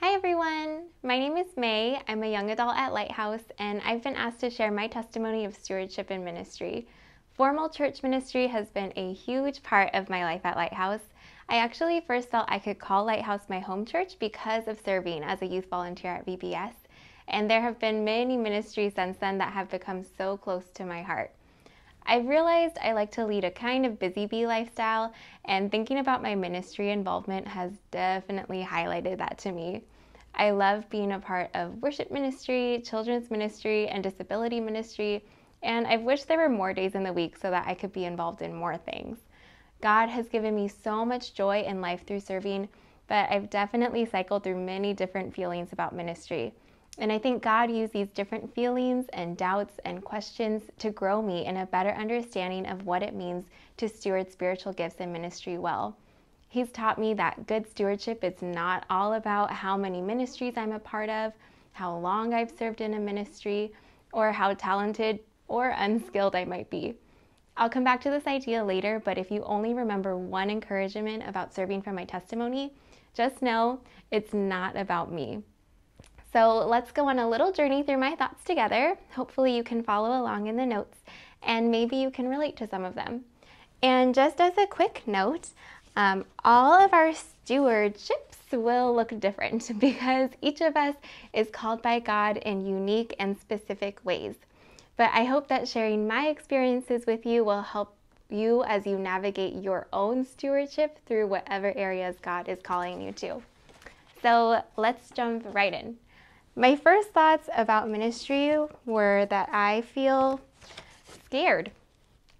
Hi everyone, my name is May. I'm a young adult at Lighthouse, and I've been asked to share my testimony of stewardship in ministry. Formal church ministry has been a huge part of my life at Lighthouse. I actually first felt I could call Lighthouse my home church because of serving as a youth volunteer at VBS, and there have been many ministries since then that have become so close to my heart. I have realized I like to lead a kind of busy bee lifestyle, and thinking about my ministry involvement has definitely highlighted that to me. I love being a part of worship ministry, children's ministry, and disability ministry, and I've wished there were more days in the week so that I could be involved in more things. God has given me so much joy in life through serving, but I've definitely cycled through many different feelings about ministry. And I think God used these different feelings and doubts and questions to grow me in a better understanding of what it means to steward spiritual gifts and ministry well. He's taught me that good stewardship is not all about how many ministries I'm a part of, how long I've served in a ministry, or how talented or unskilled I might be. I'll come back to this idea later, but if you only remember one encouragement about serving from my testimony, just know it's not about me. So let's go on a little journey through my thoughts together. Hopefully, you can follow along in the notes and maybe you can relate to some of them. And just as a quick note, um, all of our stewardships will look different because each of us is called by God in unique and specific ways. But I hope that sharing my experiences with you will help you as you navigate your own stewardship through whatever areas God is calling you to. So let's jump right in. My first thoughts about ministry were that I feel scared.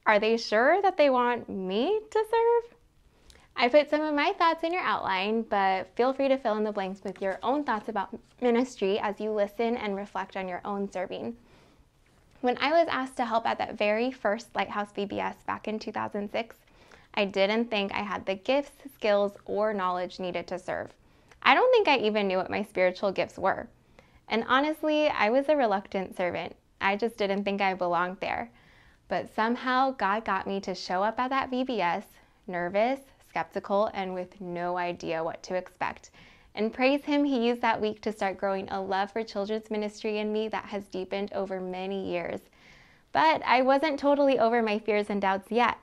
Are they sure that they want me to serve? I put some of my thoughts in your outline, but feel free to fill in the blanks with your own thoughts about ministry as you listen and reflect on your own serving. When I was asked to help at that very first Lighthouse VBS back in 2006, I didn't think I had the gifts, skills, or knowledge needed to serve. I don't think I even knew what my spiritual gifts were. And honestly, I was a reluctant servant. I just didn't think I belonged there. But somehow God got me to show up at that VBS, nervous, skeptical, and with no idea what to expect. And praise Him, He used that week to start growing a love for children's ministry in me that has deepened over many years. But I wasn't totally over my fears and doubts yet.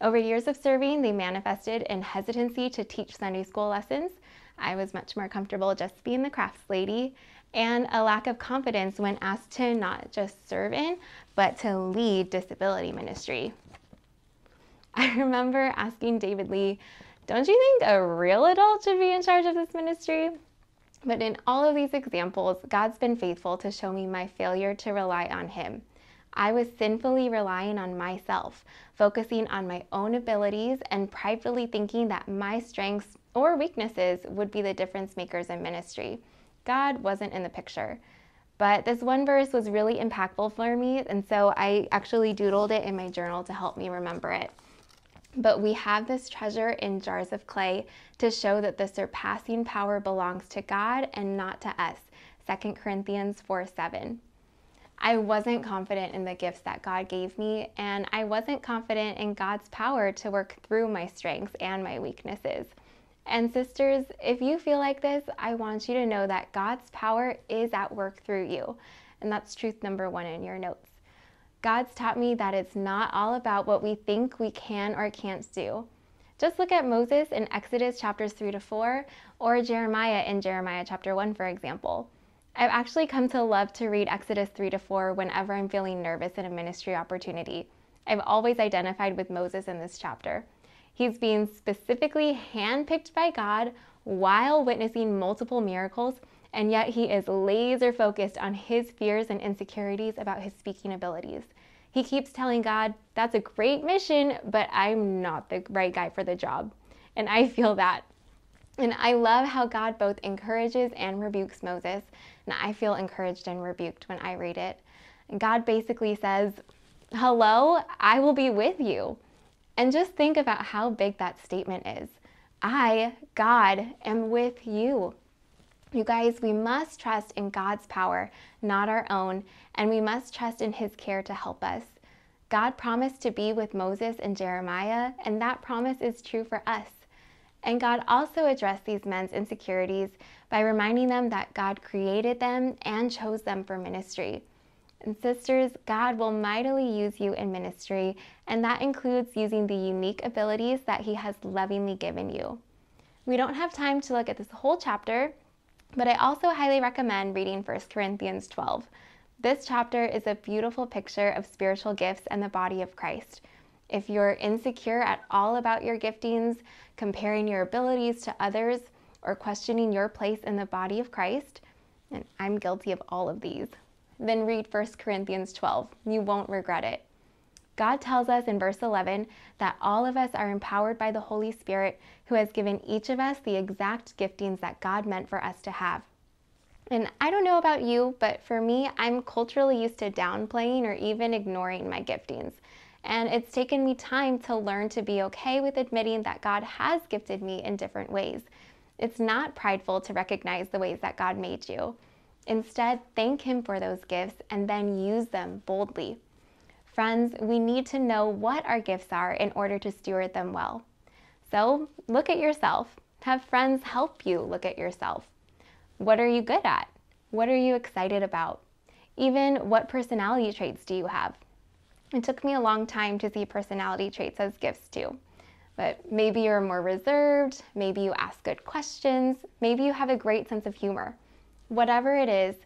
Over years of serving, they manifested in hesitancy to teach Sunday school lessons. I was much more comfortable just being the crafts lady and a lack of confidence when asked to not just serve in, but to lead disability ministry. I remember asking David Lee, don't you think a real adult should be in charge of this ministry? But in all of these examples, God's been faithful to show me my failure to rely on Him. I was sinfully relying on myself, focusing on my own abilities and pridefully thinking that my strengths or weaknesses would be the difference makers in ministry. God wasn't in the picture. But this one verse was really impactful for me, and so I actually doodled it in my journal to help me remember it. But we have this treasure in jars of clay to show that the surpassing power belongs to God and not to us. 2 Corinthians 4 7. I wasn't confident in the gifts that God gave me, and I wasn't confident in God's power to work through my strengths and my weaknesses. And sisters, if you feel like this, I want you to know that God's power is at work through you. And that's truth number one in your notes. God's taught me that it's not all about what we think we can or can't do. Just look at Moses in Exodus chapters 3 to 4 or Jeremiah in Jeremiah chapter 1, for example. I've actually come to love to read Exodus 3 to 4 whenever I'm feeling nervous in a ministry opportunity. I've always identified with Moses in this chapter. He's being specifically handpicked by God while witnessing multiple miracles, and yet he is laser focused on his fears and insecurities about his speaking abilities. He keeps telling God, That's a great mission, but I'm not the right guy for the job. And I feel that. And I love how God both encourages and rebukes Moses. And I feel encouraged and rebuked when I read it. God basically says, Hello, I will be with you. And just think about how big that statement is. I, God, am with you. You guys, we must trust in God's power, not our own, and we must trust in His care to help us. God promised to be with Moses and Jeremiah, and that promise is true for us. And God also addressed these men's insecurities by reminding them that God created them and chose them for ministry. And sisters, God will mightily use you in ministry, and that includes using the unique abilities that He has lovingly given you. We don't have time to look at this whole chapter, but I also highly recommend reading 1 Corinthians 12. This chapter is a beautiful picture of spiritual gifts and the body of Christ. If you're insecure at all about your giftings, comparing your abilities to others, or questioning your place in the body of Christ, and I'm guilty of all of these then read 1 Corinthians 12. You won't regret it. God tells us in verse 11 that all of us are empowered by the Holy Spirit, who has given each of us the exact giftings that God meant for us to have. And I don't know about you, but for me, I'm culturally used to downplaying or even ignoring my giftings. And it's taken me time to learn to be okay with admitting that God has gifted me in different ways. It's not prideful to recognize the ways that God made you. Instead, thank Him for those gifts and then use them boldly. Friends, we need to know what our gifts are in order to steward them well. So look at yourself. Have friends help you look at yourself. What are you good at? What are you excited about? Even what personality traits do you have? It took me a long time to see personality traits as gifts too. But maybe you're more reserved, maybe you ask good questions, maybe you have a great sense of humor. Whatever it is,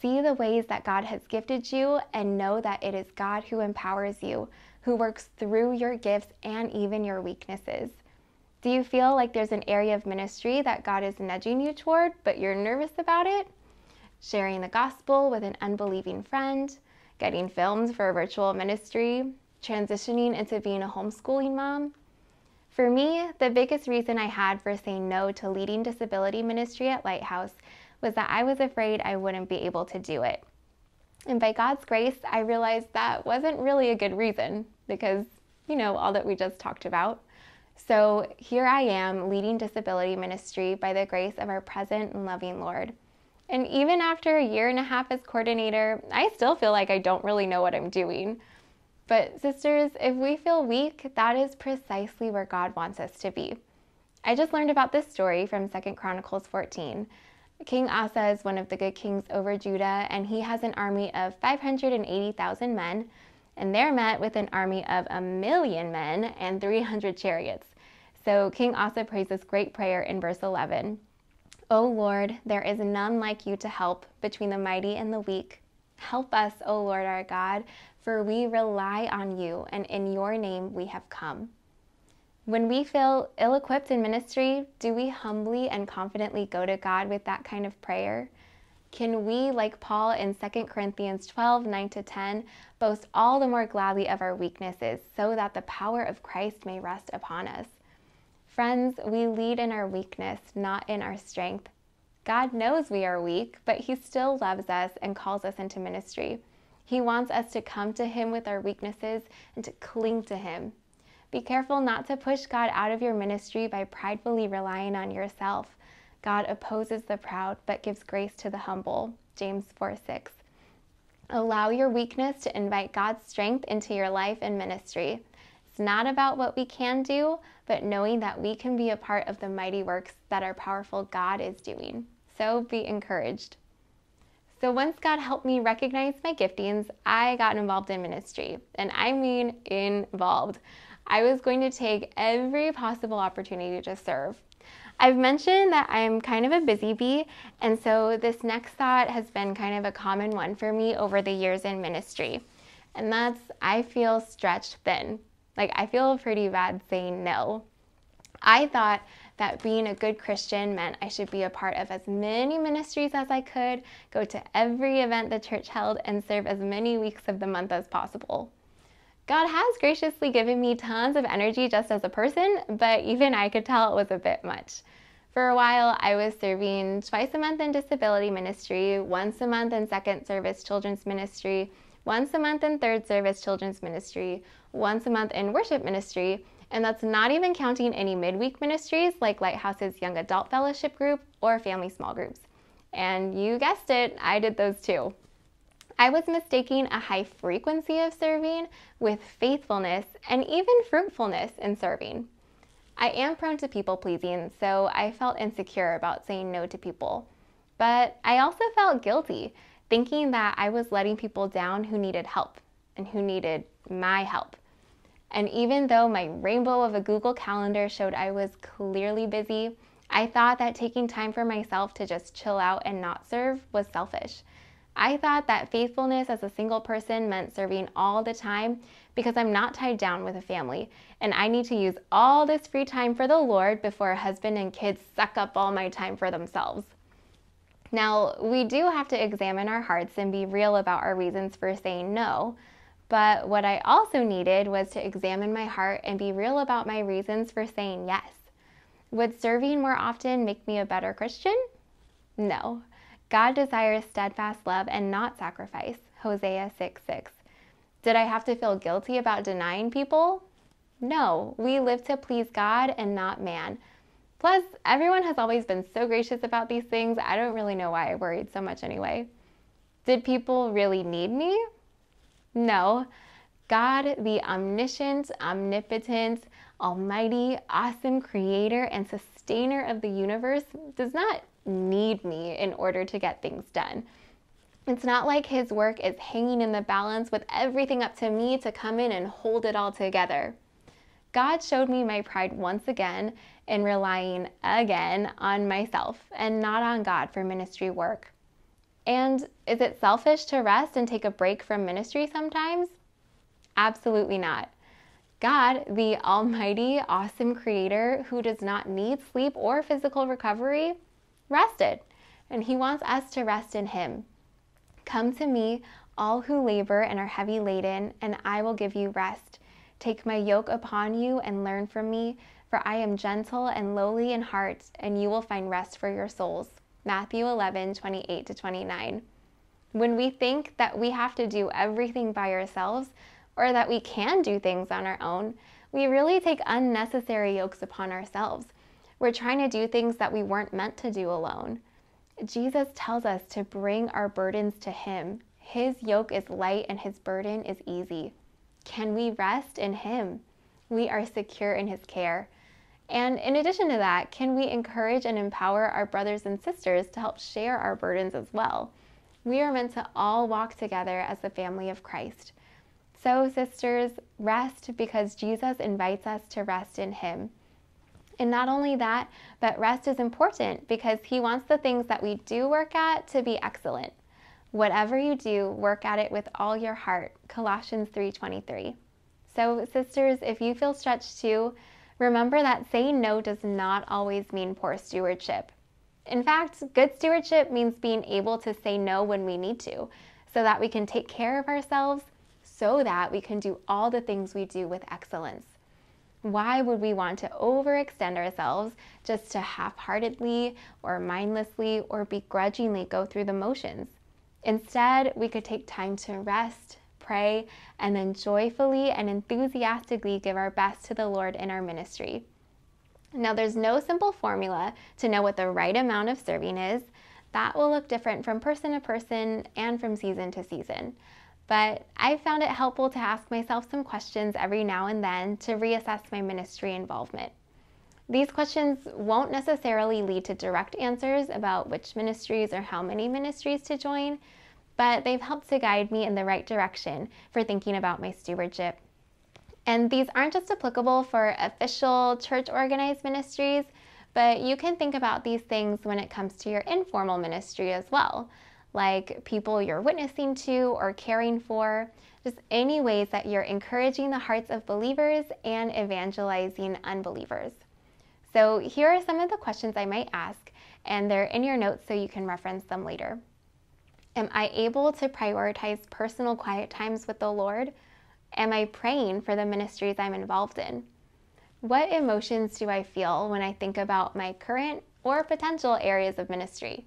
see the ways that God has gifted you and know that it is God who empowers you, who works through your gifts and even your weaknesses. Do you feel like there's an area of ministry that God is nudging you toward, but you're nervous about it? Sharing the gospel with an unbelieving friend, getting filmed for a virtual ministry, transitioning into being a homeschooling mom. For me, the biggest reason I had for saying no to leading disability ministry at Lighthouse was that I was afraid I wouldn't be able to do it. And by God's grace, I realized that wasn't really a good reason because, you know, all that we just talked about. So here I am leading disability ministry by the grace of our present and loving Lord. And even after a year and a half as coordinator, I still feel like I don't really know what I'm doing. But, sisters, if we feel weak, that is precisely where God wants us to be. I just learned about this story from 2 Chronicles 14. King Asa is one of the good kings over Judah, and he has an army of 580,000 men, and they're met with an army of a million men and 300 chariots. So King Asa prays this great prayer in verse 11 O Lord, there is none like you to help between the mighty and the weak. Help us, O Lord our God, for we rely on you, and in your name we have come. When we feel ill equipped in ministry, do we humbly and confidently go to God with that kind of prayer? Can we, like Paul in 2 Corinthians 12 9 to 10, boast all the more gladly of our weaknesses so that the power of Christ may rest upon us? Friends, we lead in our weakness, not in our strength. God knows we are weak, but He still loves us and calls us into ministry. He wants us to come to Him with our weaknesses and to cling to Him, be careful not to push God out of your ministry by pridefully relying on yourself. God opposes the proud but gives grace to the humble. James 4 6. Allow your weakness to invite God's strength into your life and ministry. It's not about what we can do, but knowing that we can be a part of the mighty works that our powerful God is doing. So be encouraged. So once God helped me recognize my giftings, I got involved in ministry. And I mean involved. I was going to take every possible opportunity to serve. I've mentioned that I'm kind of a busy bee, and so this next thought has been kind of a common one for me over the years in ministry. And that's I feel stretched thin. Like I feel pretty bad saying no. I thought that being a good Christian meant I should be a part of as many ministries as I could, go to every event the church held, and serve as many weeks of the month as possible. God has graciously given me tons of energy just as a person, but even I could tell it was a bit much. For a while, I was serving twice a month in disability ministry, once a month in second service children's ministry, once a month in third service children's ministry, once a month in worship ministry, and that's not even counting any midweek ministries like Lighthouse's Young Adult Fellowship Group or Family Small Groups. And you guessed it, I did those too. I was mistaking a high frequency of serving with faithfulness and even fruitfulness in serving. I am prone to people pleasing, so I felt insecure about saying no to people. But I also felt guilty, thinking that I was letting people down who needed help and who needed my help. And even though my rainbow of a Google Calendar showed I was clearly busy, I thought that taking time for myself to just chill out and not serve was selfish. I thought that faithfulness as a single person meant serving all the time because I'm not tied down with a family and I need to use all this free time for the Lord before a husband and kids suck up all my time for themselves. Now, we do have to examine our hearts and be real about our reasons for saying no. But what I also needed was to examine my heart and be real about my reasons for saying yes. Would serving more often make me a better Christian? No. God desires steadfast love and not sacrifice. Hosea 6 6. Did I have to feel guilty about denying people? No, we live to please God and not man. Plus, everyone has always been so gracious about these things, I don't really know why I worried so much anyway. Did people really need me? No. God, the omniscient, omnipotent, almighty, awesome creator, and sustainer of the universe, does not need me in order to get things done. It's not like his work is hanging in the balance with everything up to me to come in and hold it all together. God showed me my pride once again in relying again on myself and not on God for ministry work. And is it selfish to rest and take a break from ministry sometimes? Absolutely not. God, the Almighty, awesome Creator who does not need sleep or physical recovery, rested, and He wants us to rest in Him. Come to me, all who labor and are heavy laden, and I will give you rest. Take my yoke upon you and learn from me, for I am gentle and lowly in heart, and you will find rest for your souls. Matthew 11, 28 to 29. When we think that we have to do everything by ourselves, or that we can do things on our own, we really take unnecessary yokes upon ourselves we're trying to do things that we weren't meant to do alone. Jesus tells us to bring our burdens to Him. His yoke is light and His burden is easy. Can we rest in Him? We are secure in His care. And in addition to that, can we encourage and empower our brothers and sisters to help share our burdens as well? We are meant to all walk together as the family of Christ. So, sisters, rest because Jesus invites us to rest in Him. And not only that, but rest is important because He wants the things that we do work at to be excellent. Whatever you do, work at it with all your heart. Colossians 3:23. So, sisters, if you feel stretched too, remember that saying no does not always mean poor stewardship. In fact, good stewardship means being able to say no when we need to, so that we can take care of ourselves, so that we can do all the things we do with excellence. Why would we want to overextend ourselves just to half heartedly or mindlessly or begrudgingly go through the motions? Instead, we could take time to rest, pray, and then joyfully and enthusiastically give our best to the Lord in our ministry. Now, there's no simple formula to know what the right amount of serving is. That will look different from person to person and from season to season but I found it helpful to ask myself some questions every now and then to reassess my ministry involvement. These questions won't necessarily lead to direct answers about which ministries or how many ministries to join, but they've helped to guide me in the right direction for thinking about my stewardship. And these aren't just applicable for official church organized ministries, but you can think about these things when it comes to your informal ministry as well like people you're witnessing to or caring for, just any ways that you're encouraging the hearts of believers and evangelizing unbelievers. So, here are some of the questions I might ask, and they're in your notes so you can reference them later. Am I able to prioritize personal quiet times with the Lord? Am I praying for the ministries I'm involved in? What emotions do I feel when I think about my current or potential areas of ministry?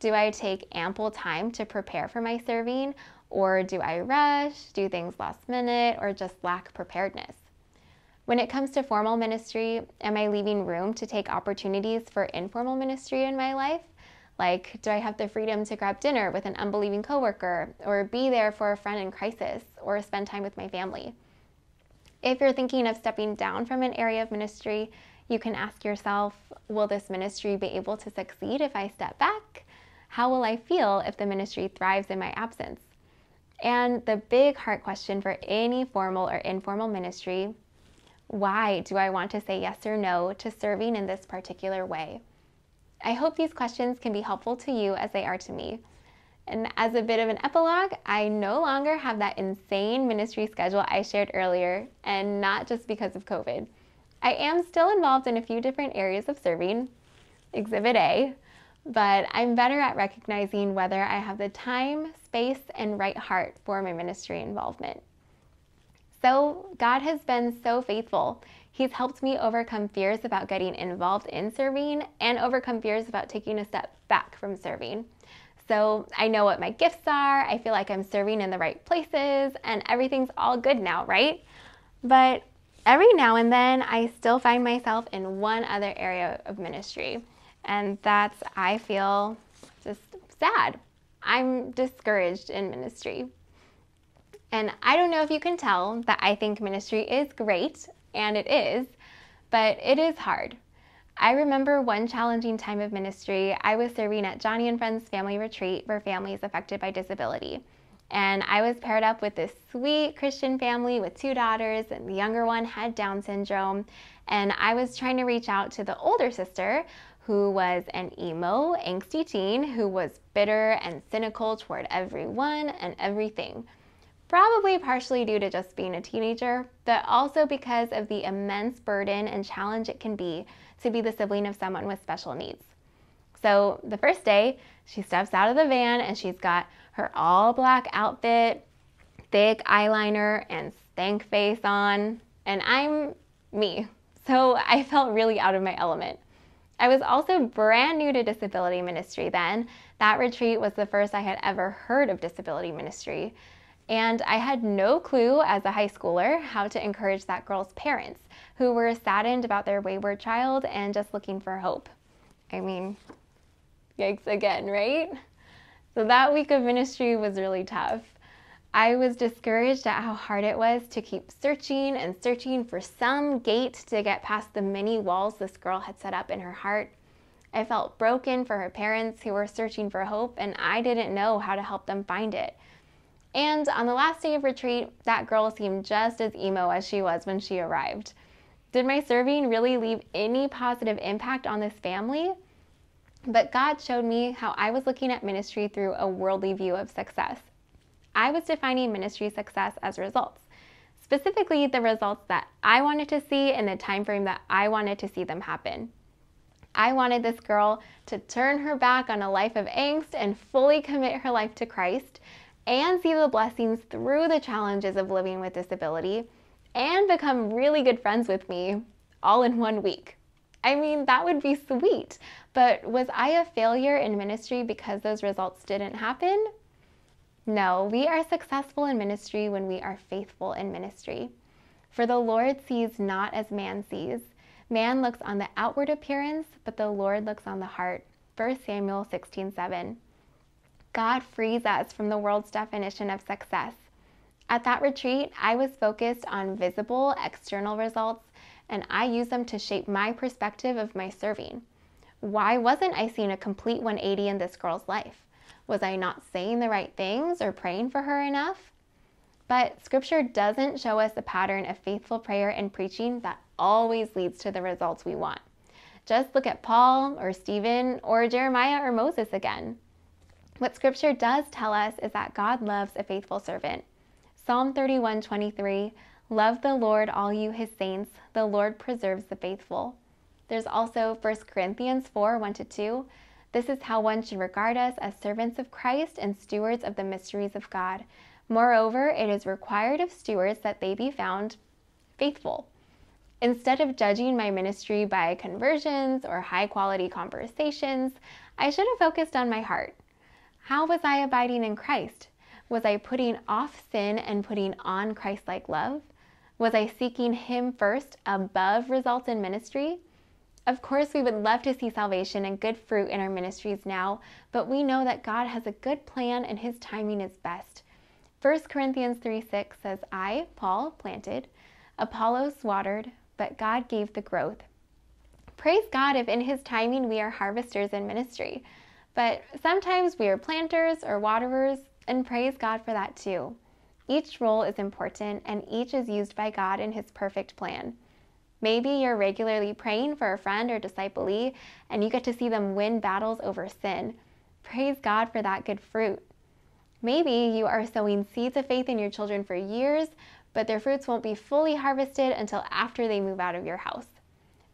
Do I take ample time to prepare for my serving? Or do I rush, do things last minute, or just lack preparedness? When it comes to formal ministry, am I leaving room to take opportunities for informal ministry in my life? Like, do I have the freedom to grab dinner with an unbelieving coworker, or be there for a friend in crisis, or spend time with my family? If you're thinking of stepping down from an area of ministry, you can ask yourself, will this ministry be able to succeed if I step back? How will I feel if the ministry thrives in my absence? And the big heart question for any formal or informal ministry why do I want to say yes or no to serving in this particular way? I hope these questions can be helpful to you as they are to me. And as a bit of an epilogue, I no longer have that insane ministry schedule I shared earlier, and not just because of COVID. I am still involved in a few different areas of serving. Exhibit A but I'm better at recognizing whether I have the time, space, and right heart for my ministry involvement. So, God has been so faithful. He's helped me overcome fears about getting involved in serving and overcome fears about taking a step back from serving. So, I know what my gifts are, I feel like I'm serving in the right places, and everything's all good now, right? But every now and then, I still find myself in one other area of ministry and that's, I feel just sad. I'm discouraged in ministry. And I don't know if you can tell that I think ministry is great, and it is, but it is hard. I remember one challenging time of ministry. I was serving at Johnny and Friends Family Retreat for families affected by disability. And I was paired up with this sweet Christian family with two daughters, and the younger one had Down syndrome. And I was trying to reach out to the older sister who was an emo, angsty teen who was bitter and cynical toward everyone and everything. Probably partially due to just being a teenager, but also because of the immense burden and challenge it can be to be the sibling of someone with special needs. So the first day, she steps out of the van and she's got her all black outfit, thick eyeliner, and stank face on. And I'm me. So I felt really out of my element. I was also brand new to disability ministry then. That retreat was the first I had ever heard of disability ministry. And I had no clue as a high schooler how to encourage that girl's parents, who were saddened about their wayward child and just looking for hope. I mean, yikes again, right? So that week of ministry was really tough. I was discouraged at how hard it was to keep searching and searching for some gate to get past the many walls this girl had set up in her heart. I felt broken for her parents who were searching for hope, and I didn't know how to help them find it. And on the last day of retreat, that girl seemed just as emo as she was when she arrived. Did my serving really leave any positive impact on this family? But God showed me how I was looking at ministry through a worldly view of success. I was defining ministry success as results. Specifically, the results that I wanted to see in the time frame that I wanted to see them happen. I wanted this girl to turn her back on a life of angst and fully commit her life to Christ and see the blessings through the challenges of living with disability and become really good friends with me all in one week. I mean, that would be sweet, but was I a failure in ministry because those results didn't happen? No, we are successful in ministry when we are faithful in ministry. For the Lord sees not as man sees. Man looks on the outward appearance, but the Lord looks on the heart. 1 Samuel 16 7. God frees us from the world's definition of success. At that retreat, I was focused on visible external results, and I used them to shape my perspective of my serving. Why wasn't I seeing a complete 180 in this girl's life? Was I not saying the right things or praying for her enough? But scripture doesn't show us a pattern of faithful prayer and preaching that always leads to the results we want. Just look at Paul or Stephen or Jeremiah or Moses again. What scripture does tell us is that God loves a faithful servant. Psalm 31:23, "Love the Lord all you his saints, the Lord preserves the faithful." There's also 1 Corinthians 4, 1 to 2. This is how one should regard us as servants of Christ and stewards of the mysteries of God. Moreover, it is required of stewards that they be found faithful. Instead of judging my ministry by conversions or high quality conversations, I should have focused on my heart. How was I abiding in Christ? Was I putting off sin and putting on Christ like love? Was I seeking Him first above results in ministry? Of course, we would love to see salvation and good fruit in our ministries now, but we know that God has a good plan and his timing is best. 1 Corinthians 3 6 says, I, Paul, planted, Apollos watered, but God gave the growth. Praise God if in his timing we are harvesters in ministry, but sometimes we are planters or waterers, and praise God for that too. Each role is important and each is used by God in his perfect plan. Maybe you're regularly praying for a friend or disciplee and you get to see them win battles over sin. Praise God for that good fruit. Maybe you are sowing seeds of faith in your children for years, but their fruits won't be fully harvested until after they move out of your house.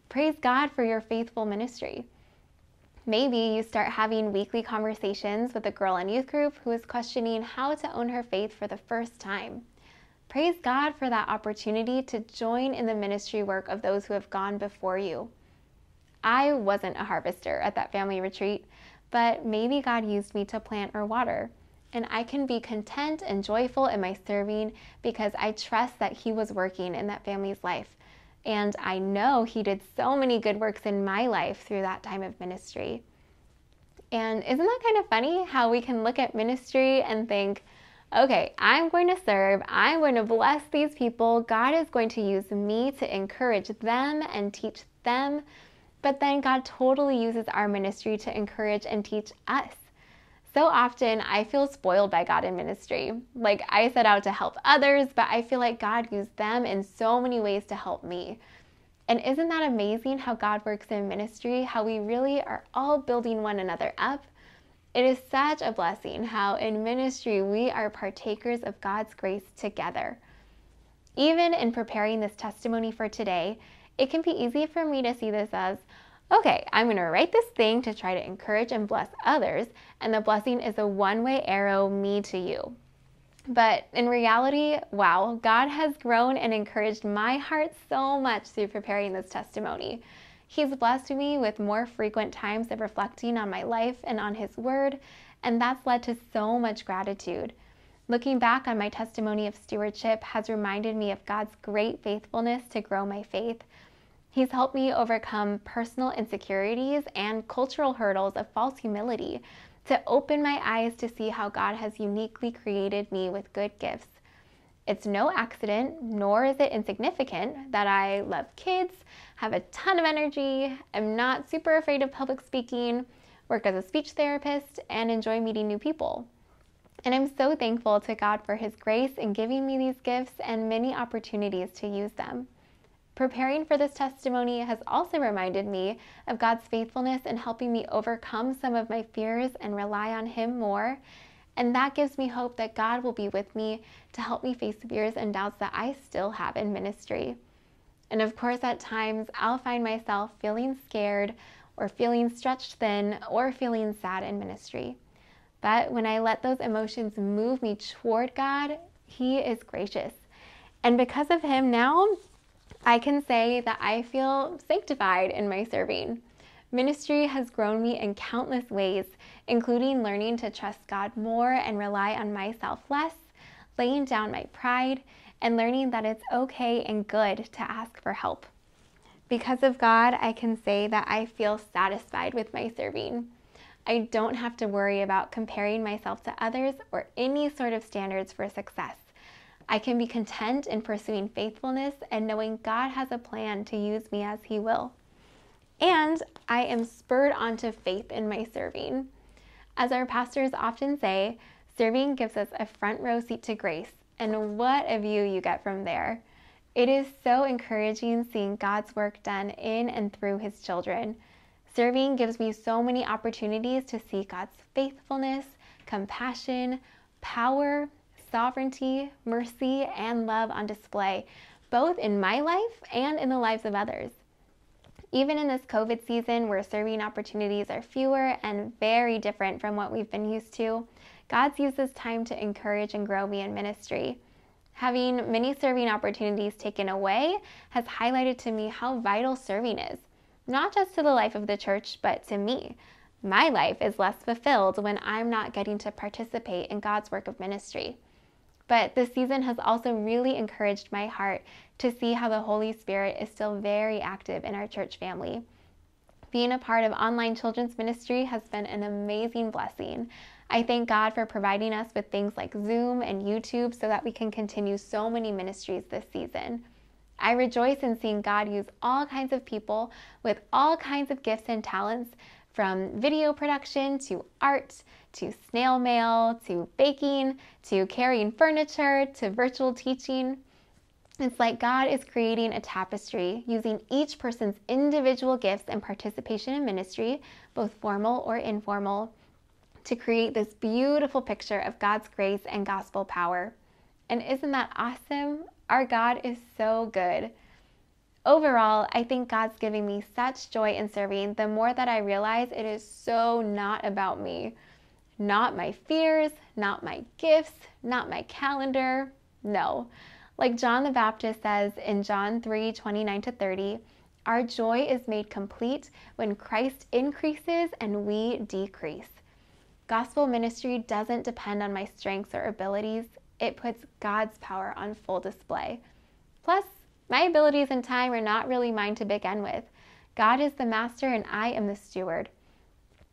Praise God for your faithful ministry. Maybe you start having weekly conversations with a girl in youth group who is questioning how to own her faith for the first time. Praise God for that opportunity to join in the ministry work of those who have gone before you. I wasn't a harvester at that family retreat, but maybe God used me to plant or water. And I can be content and joyful in my serving because I trust that He was working in that family's life. And I know He did so many good works in my life through that time of ministry. And isn't that kind of funny how we can look at ministry and think, okay, I'm going to serve, I'm going to bless these people, God is going to use me to encourage them and teach them. But then God totally uses our ministry to encourage and teach us. So often I feel spoiled by God in ministry. Like I set out to help others, but I feel like God used them in so many ways to help me. And isn't that amazing how God works in ministry? How we really are all building one another up it is such a blessing how in ministry we are partakers of God's grace together. Even in preparing this testimony for today, it can be easy for me to see this as okay, I'm going to write this thing to try to encourage and bless others, and the blessing is a one way arrow, me to you. But in reality, wow, God has grown and encouraged my heart so much through preparing this testimony. He's blessed me with more frequent times of reflecting on my life and on His Word, and that's led to so much gratitude. Looking back on my testimony of stewardship has reminded me of God's great faithfulness to grow my faith. He's helped me overcome personal insecurities and cultural hurdles of false humility to open my eyes to see how God has uniquely created me with good gifts it's no accident, nor is it insignificant, that I love kids, have a ton of energy, am not super afraid of public speaking, work as a speech therapist, and enjoy meeting new people. And I'm so thankful to God for His grace in giving me these gifts and many opportunities to use them. Preparing for this testimony has also reminded me of God's faithfulness in helping me overcome some of my fears and rely on Him more and that gives me hope that God will be with me to help me face the fears and doubts that I still have in ministry. And of course, at times, I'll find myself feeling scared or feeling stretched thin or feeling sad in ministry. But when I let those emotions move me toward God, He is gracious. And because of Him now, I can say that I feel sanctified in my serving. Ministry has grown me in countless ways, including learning to trust God more and rely on myself less, laying down my pride, and learning that it's okay and good to ask for help. Because of God, I can say that I feel satisfied with my serving. I don't have to worry about comparing myself to others or any sort of standards for success. I can be content in pursuing faithfulness and knowing God has a plan to use me as He will and I am spurred onto faith in my serving. As our pastors often say, serving gives us a front row seat to grace, and what a view you get from there. It is so encouraging seeing God's work done in and through His children. Serving gives me so many opportunities to see God's faithfulness, compassion, power, sovereignty, mercy, and love on display, both in my life and in the lives of others. Even in this COVID season where serving opportunities are fewer and very different from what we've been used to, God's used this time to encourage and grow me in ministry. Having many serving opportunities taken away has highlighted to me how vital serving is, not just to the life of the church, but to me. My life is less fulfilled when I'm not getting to participate in God's work of ministry. But this season has also really encouraged my heart to see how the Holy Spirit is still very active in our church family. Being a part of online children's ministry has been an amazing blessing. I thank God for providing us with things like Zoom and YouTube so that we can continue so many ministries this season. I rejoice in seeing God use all kinds of people with all kinds of gifts and talents from video production to art to snail mail to baking to carrying furniture to virtual teaching. It's like God is creating a tapestry using each person's individual gifts and participation in ministry, both formal or informal, to create this beautiful picture of God's grace and gospel power. And isn't that awesome? Our God is so good. Overall, I think God's giving me such joy in serving the more that I realize it is so not about me. Not my fears, not my gifts, not my calendar. No. Like John the Baptist says in John 3 29 to 30, our joy is made complete when Christ increases and we decrease. Gospel ministry doesn't depend on my strengths or abilities, it puts God's power on full display. Plus, my abilities and time are not really mine to begin with. God is the master and I am the steward.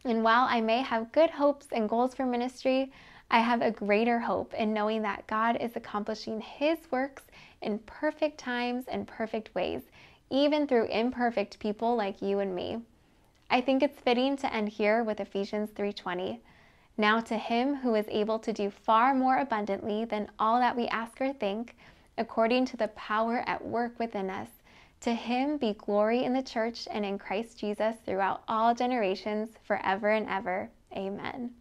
And while I may have good hopes and goals for ministry, I have a greater hope in knowing that God is accomplishing His works in perfect times and perfect ways, even through imperfect people like you and me. I think it's fitting to end here with Ephesians 3:20. Now to him who is able to do far more abundantly than all that we ask or think, according to the power at work within us, to him be glory in the church and in Christ Jesus throughout all generations, forever and ever. Amen.